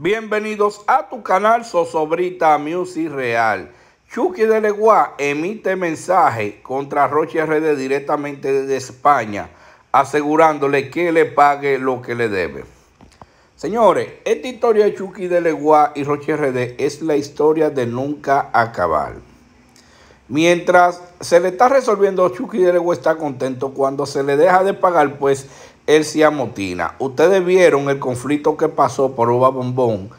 Bienvenidos a tu canal Sosobrita Music Real. Chucky de emite mensaje contra Roche RD directamente desde España, asegurándole que le pague lo que le debe. Señores, esta historia de Chucky de y Roche RD es la historia de nunca acabar. Mientras se le está resolviendo, Chucky de Leguá está contento. Cuando se le deja de pagar, pues él se amotina. Ustedes vieron el conflicto que pasó por Uva Bombón,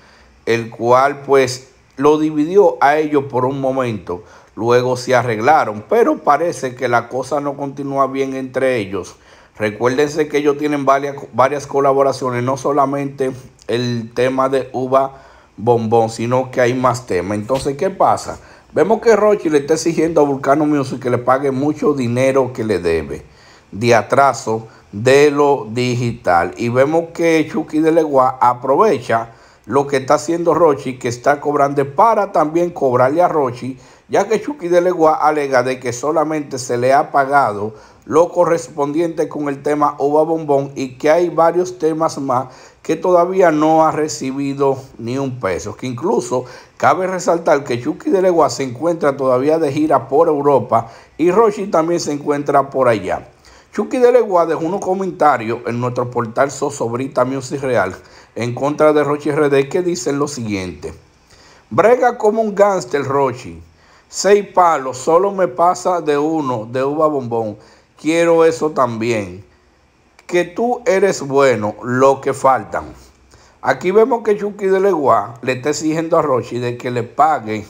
el cual pues lo dividió a ellos por un momento, luego se arreglaron, pero parece que la cosa no continúa bien entre ellos. Recuérdense que ellos tienen varias, colaboraciones, no solamente el tema de Uva Bombón, sino que hay más temas. Entonces, ¿qué pasa? Vemos que Rochi le está exigiendo a Vulcano Music que le pague mucho dinero que le debe de atraso de lo digital. Y vemos que Chucky de Legua aprovecha lo que está haciendo Rochi, que está cobrando para también cobrarle a Rochi, ya que Chucky de Legua alega de que solamente se le ha pagado lo correspondiente con el tema Ova Bombón y que hay varios temas más que todavía no ha recibido ni un peso. Que incluso cabe resaltar que Chucky de Legua se encuentra todavía de gira por Europa y Rochi también se encuentra por allá. Chucky de Legua dejó un comentario en nuestro portal Sosobrita Music Real en contra de Rochi RD que dice lo siguiente. Brega como un gángster, Rochi. Seis palos, solo me pasa de uno, de uva bombón. Quiero eso también. Que tú eres bueno, lo que faltan. Aquí vemos que Chucky de le está exigiendo a Rochi de que le pague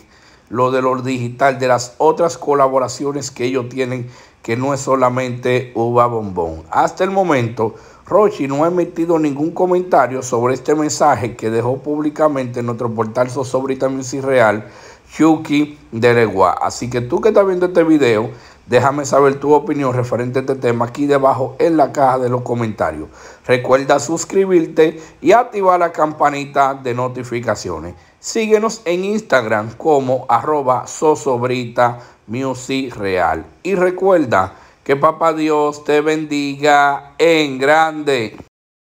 lo de lo digital, de las otras colaboraciones que ellos tienen, que no es solamente Uva Bombón. Hasta el momento, Rochi no ha emitido ningún comentario sobre este mensaje que dejó públicamente en nuestro portal Sosobra y Real de Deregua. Así que tú que estás viendo este video, déjame saber tu opinión referente a este tema aquí debajo en la caja de los comentarios. Recuerda suscribirte y activar la campanita de notificaciones. Síguenos en Instagram como arroba sosobrita music real. Y recuerda que papá Dios te bendiga en grande.